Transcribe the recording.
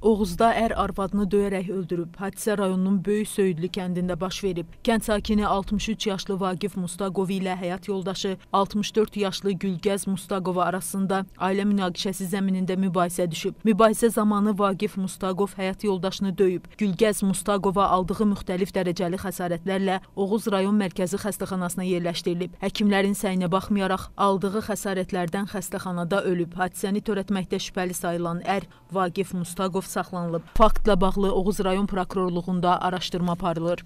Oğuzda ər er arvadını döyərək öldürüb. Hadisə rayonunun Böyük Söyüdlü kəndində baş verib. Kənd sakini 63 yaşlı Vagif Mustaqov ilə həyat yoldaşı 64 yaşlı Gülgəz Mustaqova arasında ailə münaqişəsi zəminində mübahisə düşüb. Mübahisə zamanı Vagif Mustaqov həyat yoldaşını döyüb. Gülgəz Mustaqova aldığı müxtəlif dərəcəli xəsarətlərlə Oğuz rayon mərkəzi xəstəxanasına yerləşdirilib. Həkimlərin səyinə baxmayaraq aldığı xəsarətlərdən xəstəxanada ölüb. Hadisəni törətməkdə şübhəli sayılan ər er, Vagif Mustaqov saxlanılıb. Faktla bağlı Oğuz rayon prokurorluğunda araşdırma aparılır.